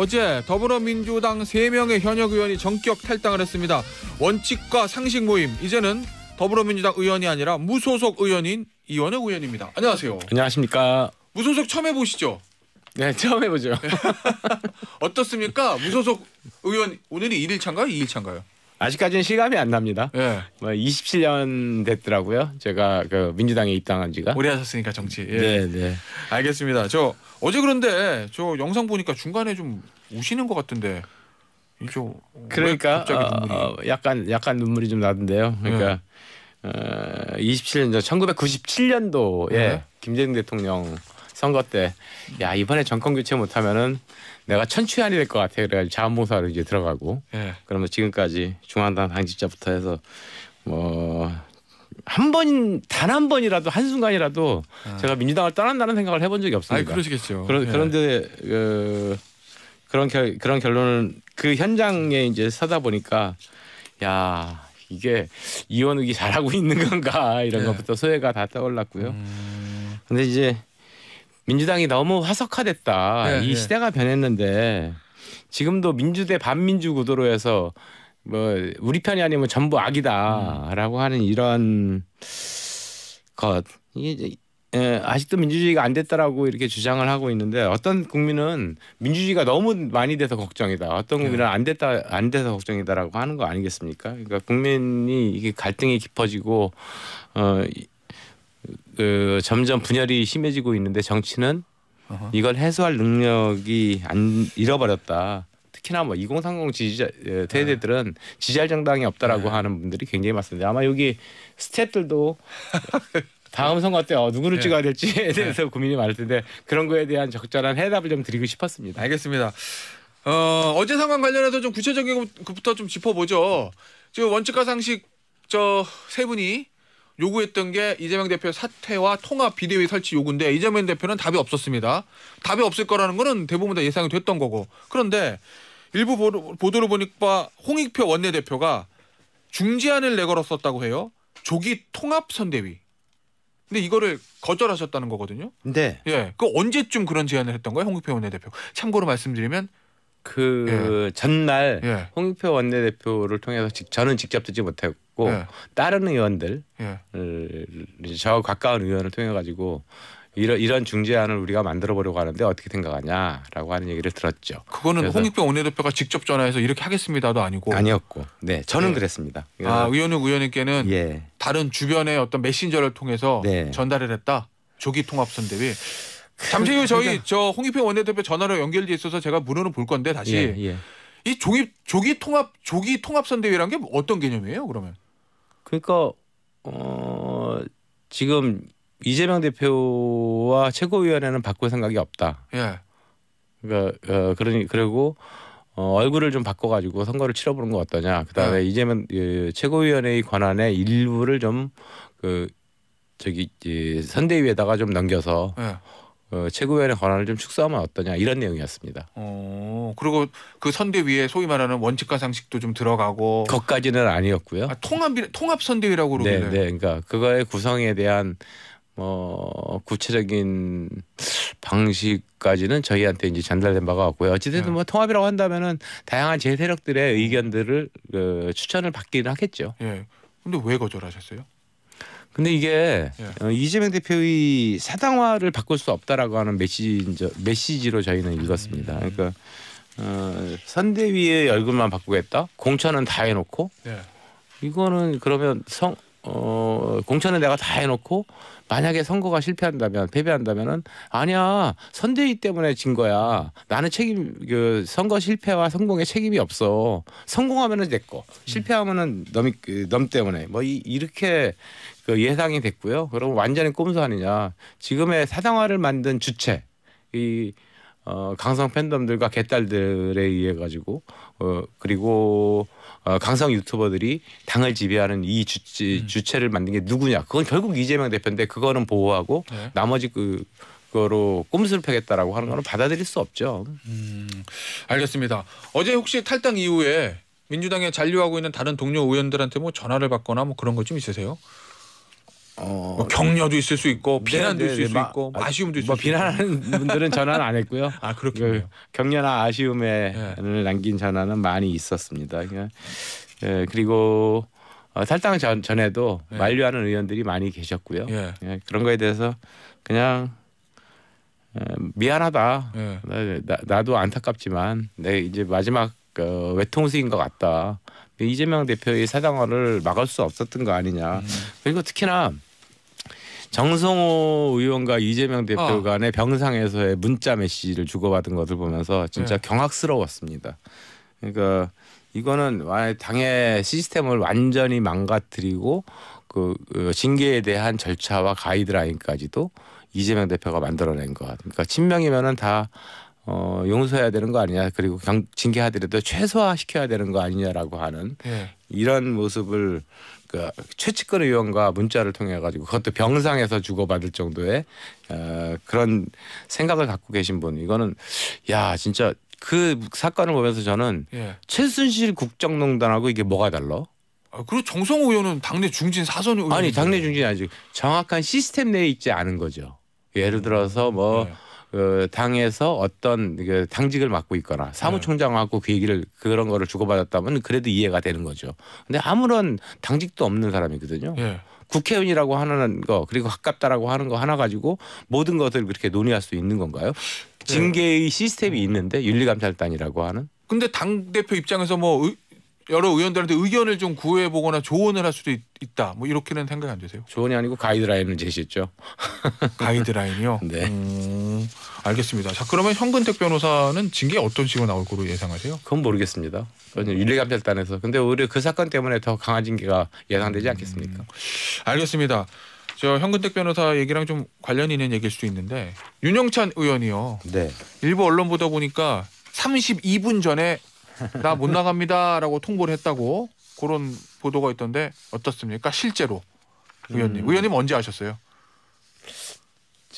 어제 더불어민주당 3명의 현역 의원이 전격 탈당을 했습니다. 원칙과 상식 모임 이제는 더불어민주당 의원이 아니라 무소속 의원인 이원혁 의원입니다. 안녕하세요. 안녕하십니까. 무소속 처음 해보시죠? 네, 처음 해보죠. 어떻습니까? 무소속 의원 오늘이 1일 차인가요? 2일 차인가요? 아직까지는 실감이 안 납니다. 예. 뭐 27년 됐더라고요. 제가 그 민주당에 입당한 지가. 오래 하셨으니까 정치. 예. 네, 네. 알겠습니다. 저 어제 그런데 저 영상 보니까 중간에 좀 우시는 것 같은데. 이저 그러니까 어, 어, 약간 약간 눈물이 좀 나던데요. 그러니까 예. 어, 27년 전 1997년도에 김대중 대통령 선거 때 야 이번에 정권 교체 못하면은 내가 천추한이 될 것 같아 그래가지고 자원봉사로 이제 들어가고 예. 그러면 지금까지 중앙당 당직자부터 해서 뭐 한 번 단 한 번이라도 한 순간이라도 아. 제가 민주당을 떠난다는 생각을 해본 적이 없습니다. 아, 그러시겠죠. 그러, 예. 그런데 예. 그, 그런 결, 그런 결론을 그 현장에 이제 서다 보니까 야 이게 이원욱이 잘하고 있는 건가 이런 네. 것부터 소외가 다 떠올랐고요. 음... 근데 이제 민주당이 너무 화석화됐다. 네, 이 네. 시대가 변했는데 지금도 민주 대 반민주 구도로 해서 뭐 우리 편이 아니면 전부 악이다라고 음. 하는 이런 것 이게 이제 예, 아직도 민주주의가 안 됐다라고 이렇게 주장을 하고 있는데 어떤 국민은 민주주의가 너무 많이 돼서 걱정이다. 어떤 국민은 네. 안 됐다 안 돼서 걱정이다라고 하는 거 아니겠습니까? 그러니까 국민이 이게 갈등이 깊어지고 어그 점점 분열이 심해지고 있는데 정치는 어허. 이걸 해소할 능력이 안 잃어버렸다. 특히나 뭐 2030 지지자 예, 세대들은 네. 지지할 정당이 없다라고 네. 하는 분들이 굉장히 많습니다. 아마 여기 스탭들도 다음 선거 때 어, 누구를 네. 찍어야 될지에 네. 대해서 고민이 많을 텐데 그런 거에 대한 적절한 해답을 좀 드리고 싶었습니다. 알겠습니다. 어, 어제 상황 관련해서 좀 구체적인 것부터 좀 짚어보죠. 지금 원칙과 상식 저 세 분이 요구했던 게 이재명 대표 사퇴와 통합 비대위 설치 요구인데 이재명 대표는 답이 없었습니다. 답이 없을 거라는 거는 대부분 다 예상이 됐던 거고. 그런데 일부 보도를 보니까 홍익표 원내대표가 중재안을 내걸었었다고 해요. 조기 통합 선대위. 근데 이거를 거절하셨다는 거거든요. 네. 예. 그 언제쯤 그런 제안을 했던 거예요, 홍익표 원내대표. 참고로 말씀드리면 그 예. 전날 예. 홍익표 원내대표를 통해서 직, 저는 직접 듣지 못했고 예. 다른 의원들 예. 저 가까운 의원을 통해 가지고 이런 이런 중재안을 우리가 만들어 보려고 하는데 어떻게 생각하냐라고 하는 얘기를 들었죠. 그거는 홍익표 원내대표가 직접 전화해서 이렇게 하겠습니다도 아니고 아니었고, 네 저는 네. 그랬습니다. 아 의원욱 의원님께는 예. 다른 주변의 어떤 메신저를 통해서 네. 전달을 했다. 조기 통합 선대위 잠시 후 저희 그러니까. 저 홍익표 원내대표 전화로 연결돼 있어서 제가 물어는 볼 건데 다시 예, 예. 이 조기 조기 통합 조기 통합 선대위란 게 어떤 개념이에요 그러면? 그러니까 어 지금 이재명 대표와 최고위원회는 바꿀 생각이 없다. 예. 그러니까 어, 그러니 그리고 어, 얼굴을 좀 바꿔가지고 선거를 치러보는 거 어떠냐. 그다음에 예. 이재명 예, 최고위원회의 권한의 일부를 좀 그 저기 이, 선대위에다가 좀 넘겨서. 예. 어, 최고위원의 권한을 좀 축소하면 어떠냐 이런 내용이었습니다. 어, 그리고 그 선대위에 소위 말하는 원칙과 상식도 좀 들어가고 그것까지는 아니었고요. 아, 통합 통합 선대위라고 그러는데. 네, 네, 그러니까 그거의 구성에 대한 뭐 구체적인 방식까지는 저희한테 이제 전달된 바가 없고요. 어쨌든 네. 뭐 통합이라고 한다면은 다양한 제 세력들의 의견들을 그 추천을 받기는 하겠죠. 예. 네. 근데 왜 거절하셨어요? 근데 이게 예. 어, 이재명 대표의 사당화를 바꿀 수 없다라고 하는 메시지, 메시지로 저희는 읽었습니다. 음. 그러니까 어, 선대위의 얼굴만 바꾸겠다. 공천은 다 해놓고 예. 이거는 그러면 성 어, 공천은 내가 다 해놓고 만약에 선거가 실패한다면 패배한다면은 아니야 선대위 때문에 진 거야 나는 책임 그 선거 실패와 성공에 책임이 없어 성공하면은 내거 실패하면은 넘이 그 넘 때문에 뭐 이, 이렇게 그 예상이 됐고요. 그럼 완전히 꼼수 아니냐. 지금의 사상화를 만든 주체 이 어, 강성 팬덤들과 개딸들에 의해 가지고 어, 그리고 어, 강성 유튜버들이 당을 지배하는 이 주, 음. 주체를 만든 게 누구냐. 그건 결국 이재명 대표인데 그거는 보호하고 네. 나머지 그 거로 꼼수를 패겠다라고 하는 거는 받아들일 수 없죠. 음, 알겠습니다. 어제 혹시 탈당 이후에 민주당에 잔류하고 있는 다른 동료 의원들한테 뭐 전화를 받거나 뭐 그런 것 좀 있으세요? 어, 뭐 격려도 있을 수 있고 비난도 네, 네, 있을 네. 수 마, 있고 아쉬움도 있을 뭐수 비난하는 분들은 전화는 안 했고요. 아 그렇군요. 그 격려나 아쉬움에를 네. 남긴 전화는 많이 있었습니다. 그냥 예, 그리고 어, 탈당 전, 전에도 네. 만류하는 의원들이 많이 계셨고요. 예, 예 그런 거에 대해서 그냥 어, 미안하다. 예. 나, 도 안타깝지만 내 이제 마지막 어, 외통수인 것 같다. 이재명 대표의 사당화를 막을 수 없었던 거 아니냐. 음. 그리고 특히나 정성호 의원과 이재명 아. 대표 어. 간의 병상에서의 문자 메시지를 주고받은 것을 보면서 진짜 네. 경악스러웠습니다. 그러니까 이거는 당의 시스템을 완전히 망가뜨리고 그, 그 징계에 대한 절차와 가이드라인까지도 이재명 대표가 만들어낸 것. 그러니까 친명이면은 다 어, 용서해야 되는 거 아니냐 그리고 경, 징계하더라도 최소화시켜야 되는 거 아니냐라고 하는 네. 이런 모습을 그 그러니까 최측근 의원과 문자를 통해 가지고 그것도 병상에서 주고받을 정도의 어, 그런 생각을 갖고 계신 분 이거는 야 진짜 그 사건을 보면서 저는 예. 최순실 국정농단하고 이게 뭐가 달라? 아, 그리고 정성호 의원은 당내 중진 사선 의원 아니 당내 중진 아직 정확한 시스템 내에 있지 않은 거죠. 예를 들어서 뭐. 예. 그 당에서 어떤 그 당직을 맡고 있거나 사무총장하고 그 얘기를 그런 거를 주고받았다면 그래도 이해가 되는 거죠. 근데 아무런 당직도 없는 사람이거든요. 예. 국회의원이라고 하는 거 그리고 가깝다라고 하는 거 하나 가지고 모든 것을 그렇게 논의할 수 있는 건가요? 징계의 시스템이 있는데 윤리감찰단이라고 하는. 근데 당 대표 입장에서 뭐 여러 의원들한테 의견을 좀 구해보거나 조언을 할 수도 있, 있다. 뭐 이렇게는 생각이 안 되세요? 조언이 아니고 가이드라인을 제시했죠. 가이드라인이요? 네. 음, 알겠습니다. 자 그러면 현근택 변호사는 징계 어떤 식으로 나올 거로 예상하세요? 그건 모르겠습니다. 윤리감찰단에서. 근데 오히려 그 사건 때문에 더 강한 징계가 예상되지 않겠습니까? 음, 알겠습니다. 저 현근택 변호사 얘기랑 좀 관련 있는 얘기일 수도 있는데 윤영찬 의원이요. 네. 일부 언론 보다 보니까 32분 전에 나못 나갑니다라고 통보를 했다고 그런 보도가 있던데 어떻습니까? 실제로 의원님. 음. 의원님 언제 아셨어요?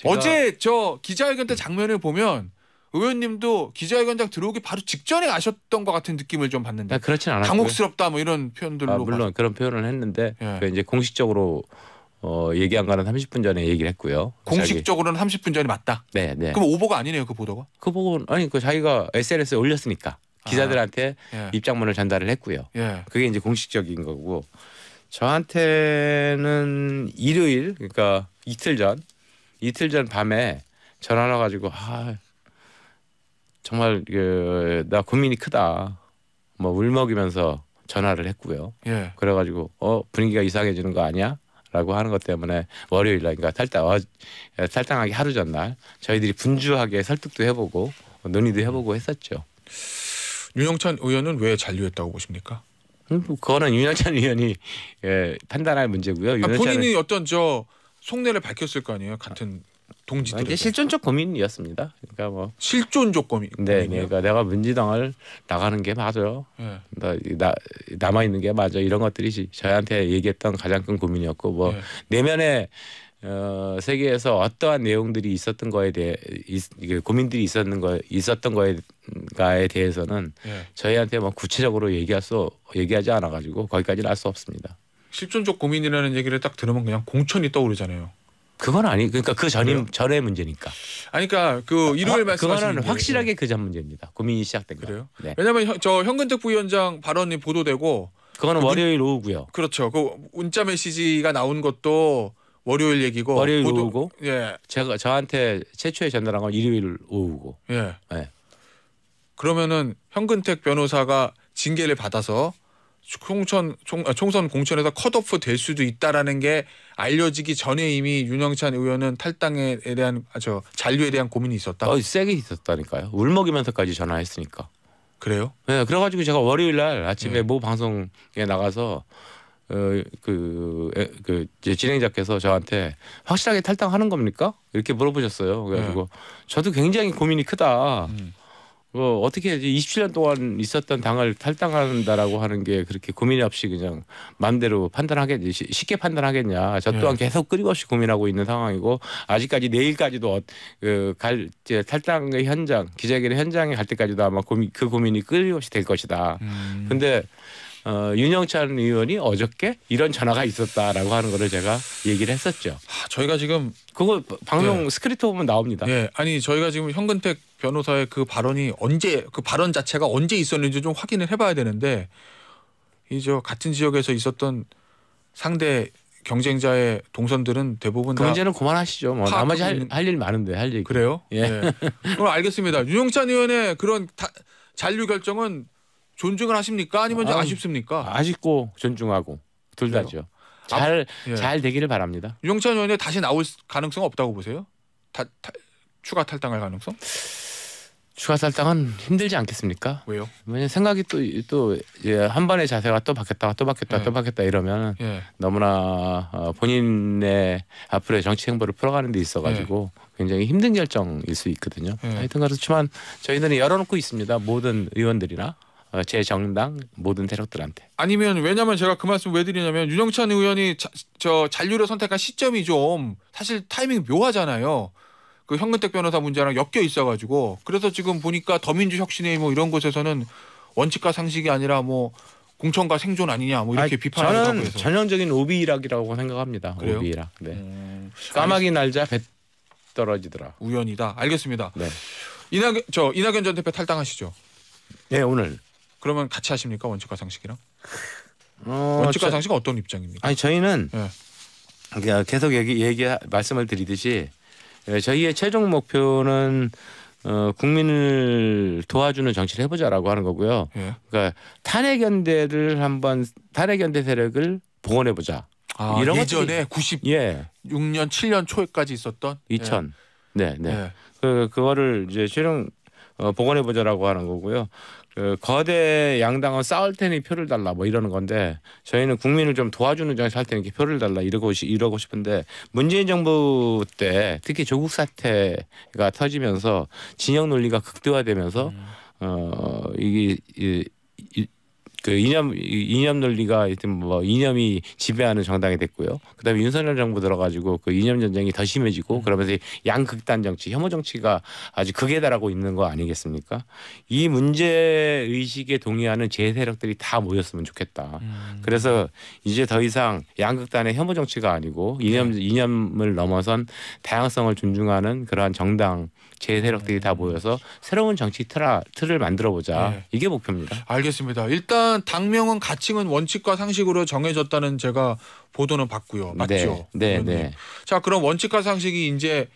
어제 저 기자회견 때 장면을 보면 의원님도 기자회견장 들어오기 바로 직전에 아셨던 것 같은 느낌을 좀 받는데. 아, 그렇진 않았고 당혹스럽다 뭐 이런 표현들로. 아, 물론 봤... 그런 표현을 했는데 예. 그 이제 공식적으로 어, 얘기한 거는 30분 전에 얘기를 했고요. 공식적으로는 자기... 30분 전이 맞다. 네, 네. 그럼 오보가 아니네요, 그 보도가? 그 보고 아니 그 자기가 SNS에 올렸으니까. 기자들한테 아, 예. 입장문을 전달을 했고요. 예. 그게 이제 공식적인 거고 저한테는 일요일 그러니까 이틀 전 이틀 전 밤에 전화를 가지고 아 정말 그, 나 고민이 크다 뭐 울먹이면서 전화를 했고요. 예. 그래가지고 어 분위기가 이상해지는 거 아니야? 라고 하는 것 때문에 월요일 날 그러니까 탈당 어, 탈당하기 하루 전날 저희들이 분주하게 설득도 해보고 논의도 해보고 했었죠. 윤영찬 의원은 왜 잔류했다고 보십니까? 음, 그거는 윤영찬 의원이 예, 판단할 문제고요. 아, 본인이 어떤 저 속내를 밝혔을 거 아니에요. 같은 동지들. 이게 실존적 고민이었습니다. 그러니까 뭐 실존적 고민. 네, 네. 그러니까 내가 민주당을 나가는 게 맞아요. 네. 나, 나 남아 있는 게 맞아. 이런 것들이 저한테 얘기했던 가장 큰 고민이었고 뭐 네. 내면에 어, 세계에서 어떠한 내용들이 있었던 거에 대해 있, 고민들이 있었는 거 있었던 거에가에 대해서는 예. 저희한테 뭐 구체적으로 얘기할 수 얘기하지 않아 가지고 거기까지는 알 수 없습니다. 실존적 고민이라는 얘기를 딱 들으면 그냥 공천이 떠오르잖아요. 그건 아니 그러니까 그 전임 전의 문제니까. 아니 그러니까 그 아, 일요일 아, 말씀하신 그거는 확실하게 그 전 문제입니다. 고민이 시작된 거. 그래요? 네. 왜냐면 저 현근택 부위원장 발언이 보도되고 그거는 그, 월요일 오후고요. 그렇죠. 그 문자 메시지가 나온 것도 월요일 얘기고 월요일 보도, 오후고 예 제가 저한테 최초에 전달한 건 일요일 오후고 예. 예. 그러면은 현근택 변호사가 징계를 받아서 총선 총, 아, 총선 공천에서 컷오프 될 수도 있다라는 게 알려지기 전에 이미 윤영찬 의원은 탈당에 대한 아, 저 잔류에 대한 고민이 있었다. 어, 세게 있었다니까요. 울먹이면서까지 전화했으니까. 그래요? 네, 그래가지고 제가 월요일 날 아침에 네. 모 방송에 나가서 어, 그, 그 진행자께서 저한테 확실하게 탈당하는 겁니까? 이렇게 물어보셨어요. 그래가지고 네. 저도 굉장히 고민이 크다. 음. 어, 어떻게 이제 27년 동안 있었던 당을 탈당한다라고 하는 게 그렇게 고민 없이 그냥 마음대로 판단하겠냐 쉽게 판단하겠냐 저 또한 네. 계속 끊임없이 고민하고 있는 상황이고 아직까지 내일까지도 어, 그갈 탈당의 현장 기자회견 현장에 갈 때까지도 아마 고민, 그 고민이 끊임없이 될 것이다. 음. 근데 어, 윤영찬 의원이 어저께 이런 전화가 있었다라고 하는 거를 제가 얘기를 했었죠. 아, 저희가 지금 그거 방송 네. 스크립트 보면 나옵니다. 예. 네. 아니 저희가 지금 현근택 변호사의 그 발언이 언제 그 발언 자체가 언제 있었는지 좀 확인을 해봐야 되는데 이저 같은 지역에서 있었던 상대 경쟁자의 동선들은 대부분 경제는 그 그만하시죠. 뭐 나머지 할일 많은데 할 얘기. 그래요? 예. 네. 그럼 알겠습니다. 윤영찬 의원의 그런 다, 잔류 결정은 존중을 하십니까? 아니면 아, 아쉽습니까? 아쉽고 존중하고 둘 다죠. 잘잘 아, 예. 되기를 바랍니다. 유영찬 의원이 다시 나올 가능성 없다고 보세요? 다, 다, 추가 탈당할 가능성? 추가 탈당은 힘들지 않겠습니까? 왜요? 왜냐 생각이 또또한 예, 번의 자세가 또 바뀌었다가 또 바뀌었다 예. 또 바뀌었다 이러면 예. 너무나 어, 본인의 앞으로의 정치 행보를 풀어가는 데 있어가지고 예. 굉장히 힘든 결정일 수 있거든요. 예. 하여튼 그렇지만 저희들은 열어놓고 있습니다. 모든 의원들이나 제 어, 정당 모든 세력들한테. 아니면 왜냐면 제가 그 말씀 왜 드리냐면 윤영찬 의원이 자, 저 잔류를 선택한 시점이 좀 사실 타이밍 묘하잖아요. 그 현근택 변호사 문제랑 엮여 있어가지고 그래서 지금 보니까 더민주 혁신의뭐 이런 곳에서는 원칙과 상식이 아니라 뭐 공천과 생존 아니냐 뭐 이렇게 아니, 비판을 하고 해서 전형적인 오비락이라고 생각합니다. 그래요? 오비락 네. 음, 까마귀 날자 배 떨어지더라. 우연이다. 알겠습니다. 네. 이낙연 저 이낙연 전 대표 탈당하시죠. 네 오늘 그러면 같이 하십니까 원칙과 상식이랑? 어, 원칙과 저- 상식은 어떤 입장입니까? 아니 저희는 예. 계속 얘기, 얘기 말씀을 드리듯이 예, 저희의 최종 목표는 어, 국민을 도와주는 정치를 해보자라고 하는 거고요. 예. 그러니까 탄핵 연대를 한번 탄핵 연대 세력을 복원해 보자. 아, 이런 예전에 96년 예, 7년 초에까지 있었던 2000. 예. 네, 예. 네. 예. 그 그거를 이제 실용 어, 복원해 보자라고 하는 거고요. 그 거대 양당은 싸울 테니 표를 달라 뭐 이러는 건데 저희는 국민을 좀 도와주는 정에할 테니 표를 달라 이러고 이러고 싶은데 문재인 정부 때 특히 조국 사태가 터지면서 진영 논리가 극대화되면서 음. 어 이게 이, 그 이념 이념 논리가 하여튼 뭐 이념이 지배하는 정당이 됐고요. 그다음에 윤석열 정부 들어가지고 그 이념 전쟁이 더 심해지고 음. 그러면서 양극단 정치, 혐오 정치가 아주 극에 달하고 있는 거 아니겠습니까? 이 문제 의식에 동의하는 제세력들이다 모였으면 좋겠다. 음. 그래서 이제 더 이상 양극단의 혐오 정치가 아니고 이념 네. 이념을 넘어선 다양성을 존중하는 그러한 정당 제세력들이다 모여서 새로운 정치 틀아, 틀을 만들어 보자. 네. 이게 목표입니다. 알겠습니다. 일단 당명은 가칭은 원칙과 상식으로 정해졌다는 제가 보도는 봤고요. 네. 맞죠? 네. 네, 네. 자, 그럼 원칙과 상식이 이제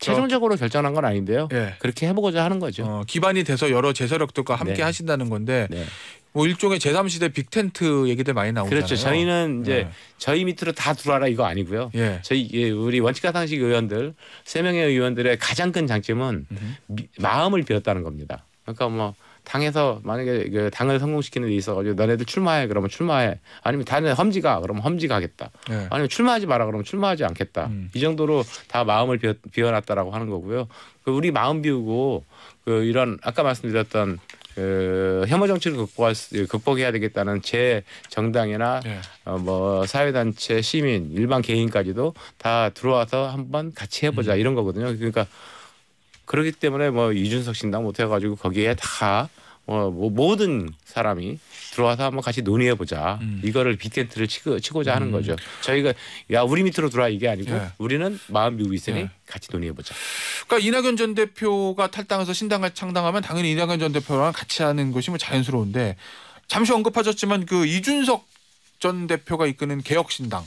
최종적으로 결정한 건 아닌데요. 네. 그렇게 해보고자 하는 거죠. 어, 기반이 돼서 여러 제세력들과 함께 네. 하신다는 건데 네. 뭐 일종의 제3시대 빅텐트 얘기들 많이 나오잖아요. 그렇죠. 저희는 이제 네. 저희 밑으로 다 들어와라 이거 아니고요. 예. 저희 예, 우리 원칙가상식 의원들 세 명의 의원들의 가장 큰 장점은 미, 마음을 비웠다는 겁니다. 그러니까 뭐 당에서 만약에 그 당을 성공시키는 데 있어 가지고 너네들 출마해 그러면 출마해 아니면 다른 험지가 그러면 험지가겠다 네. 예. 아니면 출마하지 마라 그러면 출마하지 않겠다 음. 이 정도로 다 마음을 비워, 비워놨다라고 하는 거고요 그 우리 마음 비우고 그 이런 아까 말씀드렸던 그 혐오 정치를 극복할 수, 극복해야 되겠다는 제 정당이나 네. 어, 뭐 사회단체 시민 일반 개인까지도 다 들어와서 한번 같이 해보자 음. 이런 거거든요. 그러니까 그렇기 때문에 뭐 이준석 신당 못 해가지고 거기에 다 어, 뭐 모든 사람이 들어와서 한번 같이 논의해 보자. 음. 이거를 빅텐트를 치고, 치고자 하는 음. 거죠. 저희가 야 우리 밑으로 들어와 이게 아니고 예. 우리는 마음 미우고 있으니 예. 같이 논의해 보자. 그러니까 이낙연 전 대표가 탈당해서 신당을 창당하면 당연히 이낙연 전 대표랑 같이 하는 것이 뭐 자연스러운데 잠시 언급하셨지만 그 이준석 전 대표가 이끄는 개혁신당.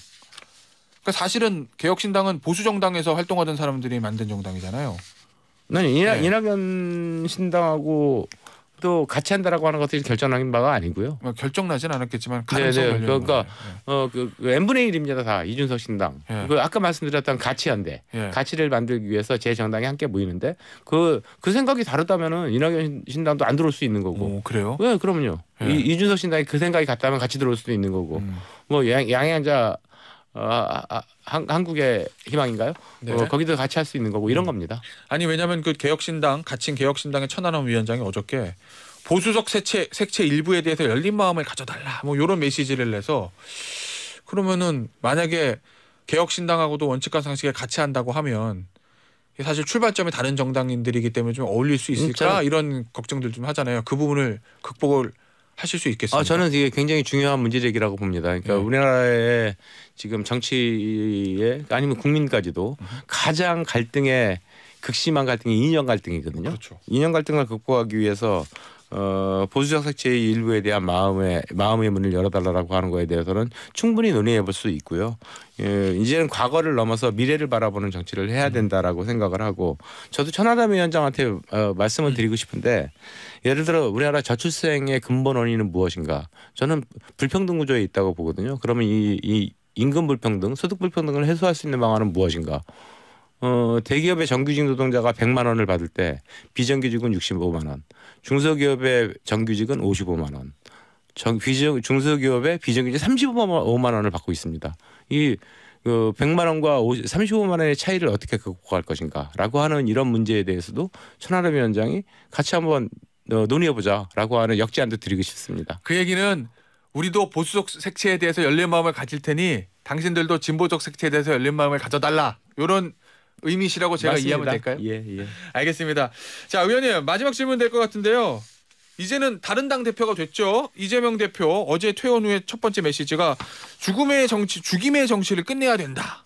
그러니까 사실은 개혁신당은 보수정당에서 활동하던 사람들이 만든 정당이잖아요. 아니 이낙, 네. 이낙연 신당하고 또 같이 한다라고 하는 것들이 결정적인 바가 아니고요. 뭐 결정나진 않았겠지만 가능성 네, 네. 그러니까 예. 어그 n분의 일입니다다 이준석 신당. 예. 그 아까 말씀드렸던 가치 연대, 예. 가치를 만들기 위해서 제 정당이 함께 모이는데 그그 그 생각이 다르다면은 이낙연 신당도 안 들어올 수 있는 거고. 오, 그래요? 네, 그럼요. 예. 이, 이준석 신당이 그 생각이 같다면 같이 들어올 수도 있는 거고. 음. 뭐 양, 양양자 어, 아, 아, 한, 국의 희망인가요? 네. 어, 거기도 같이 할 수 있는 거고 이런 음. 겁니다. 아니 왜냐하면 그 개혁신당 갇힌 개혁신당의 천안함 위원장이 어저께 보수적 색채 색채 일부에 대해서 열린 마음을 가져달라 뭐 이런 메시지를 내서 그러면은 만약에 개혁신당하고도 원칙과 상식에 같이 한다고 하면 사실 출발점이 다른 정당인들이기 때문에 좀 어울릴 수 있을까 이런 걱정들 좀 하잖아요. 그 부분을 극복을 하실 수 아, 있겠습니까? 아, 저는 이게 굉장히 중요한 문제 제기라고 봅니다. 그러니까 네. 우리나라의 지금 정치에 아니면 국민까지도 가장 갈등의 극심한 갈등이 이념 갈등이거든요. 그렇죠. 이념 갈등을 극복하기 위해서 어, 보수적 색채의 일부에 대한 마음의 마음의 문을 열어달라고 하는 거에 대해서는 충분히 논의해 볼 수 있고요. 예, 이제는 과거를 넘어서 미래를 바라보는 정치를 해야 된다라고 생각을 하고 저도 천하람 위원장한테 어, 말씀을 드리고 싶은데 예를 들어 우리나라 저출생의 근본 원인은 무엇인가? 저는 불평등 구조에 있다고 보거든요. 그러면 이, 이 임금 불평등, 소득 불평등을 해소할 수 있는 방안은 무엇인가? 어, 대기업의 정규직 노동자가 100만 원을 받을 때 비정규직은 65만 원, 중소기업의 정규직은 55만 원, 정, 비정, 중소기업의 비정규직 35만 원을 받고 있습니다. 이그 100만 어, 원과 50, 35만 원의 차이를 어떻게 극복할 것인가라고 하는 이런 문제에 대해서도 천하람 위원장이 같이 한번 어, 논의해보자라고 하는 역제안도 드리고 싶습니다. 그 얘기는 우리도 보수적 색채에 대해서 열린 마음을 가질 테니 당신들도 진보적 색채에 대해서 열린 마음을 가져달라 이런 의미시라고 제가 맞습니다. 이해하면 될까요? 예, 예. 알겠습니다. 자, 의원님 마지막 질문 될 것 같은데요. 이제는 다른 당 대표가 됐죠. 이재명 대표 어제 퇴원 후에 첫 번째 메시지가 죽음의 정치, 죽임의 정치를 끝내야 된다.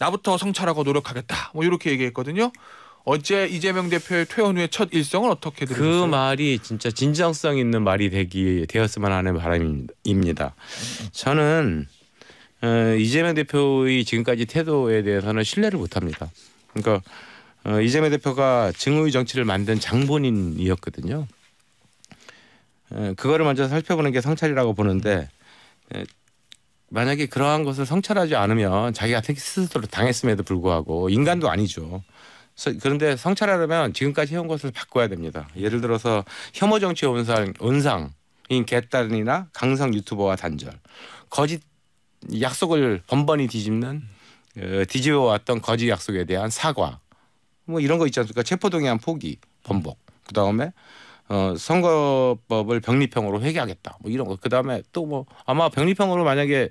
나부터 성찰하고 노력하겠다. 뭐 이렇게 얘기했거든요. 어제 이재명 대표의 퇴원 후의 첫 일성은 어떻게 그 들으셨어요? 그 말이 진짜 진정성 있는 말이 되기 되었으면 하는 바람입니다. 저는 어, 이재명 대표의 지금까지 태도에 대해서는 신뢰를 못합니다. 그러니까 어, 이재명 대표가 증오의 정치를 만든 장본인이었거든요. 어, 그거를 먼저 살펴보는 게 성찰이라고 보는데 어, 만약에 그러한 것을 성찰하지 않으면 자기가 스스로 당했음에도 불구하고 인간도 아니죠. 그런데 성찰하려면 지금까지 해온 것을 바꿔야 됩니다. 예를 들어서 혐오 정치 온상 온상인 개딸이나 강성 유튜버와 단절, 거짓 약속을 번번이 뒤집는 어, 뒤집어 왔던 거짓 약속에 대한 사과 뭐 이런 거 있지 않습니까? 체포동의안 포기, 번복. 그 다음에 어, 선거법을 병리형으로 회개하겠다. 뭐 이런 거. 그 다음에 또 뭐 아마 병리형으로 만약에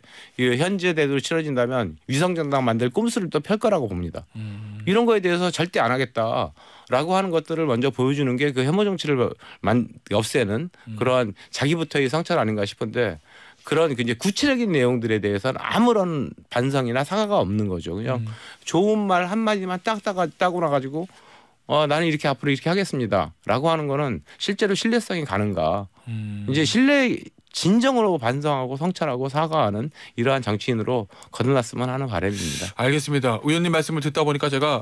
현재 대도로 치러진다면 위성정당 만들 꼼수를 또 펼 거라고 봅니다. 음. 이런 거에 대해서 절대 안 하겠다라고 하는 것들을 먼저 보여주는 게 그 혐오 정치를 만, 없애는 음. 그러한 자기부터의 성찰 아닌가 싶은데 그런 이제 구체적인 내용들에 대해서는 아무런 반성이나 사과가 없는 거죠. 그냥 음. 좋은 말 한마디만 딱 따고 나가지고 어, 나는 이렇게 앞으로 이렇게 하겠습니다. 라고 하는 거는 실제로 신뢰성이 가는가. 음. 이제 신뢰 진정으로 반성하고 성찰하고 사과하는 이러한 정치인으로 거듭났으면 하는 바람입니다. 알겠습니다. 의원님 말씀을 듣다 보니까 제가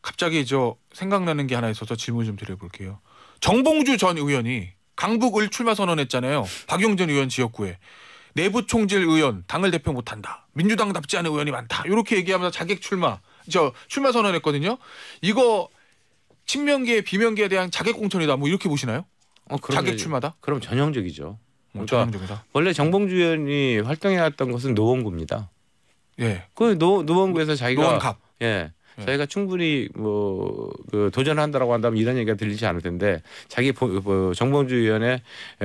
갑자기 저 생각나는 게 하나 있어서 질문 좀 드려볼게요. 정봉주 전 의원이 강북을 출마 선언했잖아요. 박용진 의원 지역구에. 내부 총질 의원 당을 대표 못한다. 민주당답지 않은 의원이 많다. 이렇게 얘기하면서 자객 출마 저 출마 선언했거든요. 이거 친명계 비명계에 대한 자객 공천이다. 뭐 이렇게 보시나요? 어, 자객 출마다? 그럼 전형적이죠. 뭐, 그러니까 전형적이다. 원래 정봉주 의원이 활동해왔던 것은 노원구입니다. 예. 그 노, 노원구에서 자기가 노원갑. 예. 자기가 예. 충분히 뭐그 도전한다라고 한다면 이런 얘기가 들리지 않을 텐데 자기 그 뭐 정봉주 의원의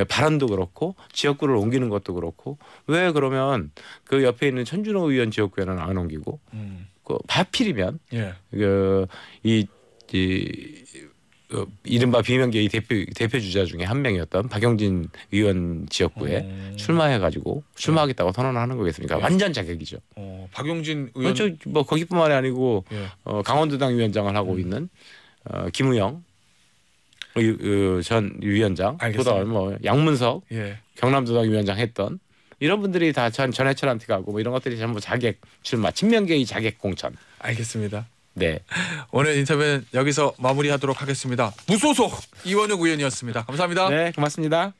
발언도 그렇고 지역구를 옮기는 것도 그렇고 왜 그러면 그 옆에 있는 천준호 의원 지역구에는 안 옮기고 음. 그 하필이면 예. 그이 이, 어, 이른바 비명계의 대표 대표 주자 중에 한 명이었던 박영진 의원 지역구에 음. 출마해가지고 출마하겠다고 선언을 하는 거겠습니까? 예. 완전 자격이죠. 어, 박영진 의원 저, 뭐 거기뿐만이 아니고 예. 어, 강원도당 위원장을 하고 음. 있는 어, 김우영 전 위원장, 그다뭐 양문석 예. 경남도당 위원장 했던 이런 분들이 다 전 전해철한테 가고 뭐 이런 것들이 전부 자객 출마 친명계의 자객 공천. 알겠습니다. 네. 오늘 인터뷰는 여기서 마무리하도록 하겠습니다. 무소속 이원혁 의원이었습니다. 감사합니다. 네, 고맙습니다.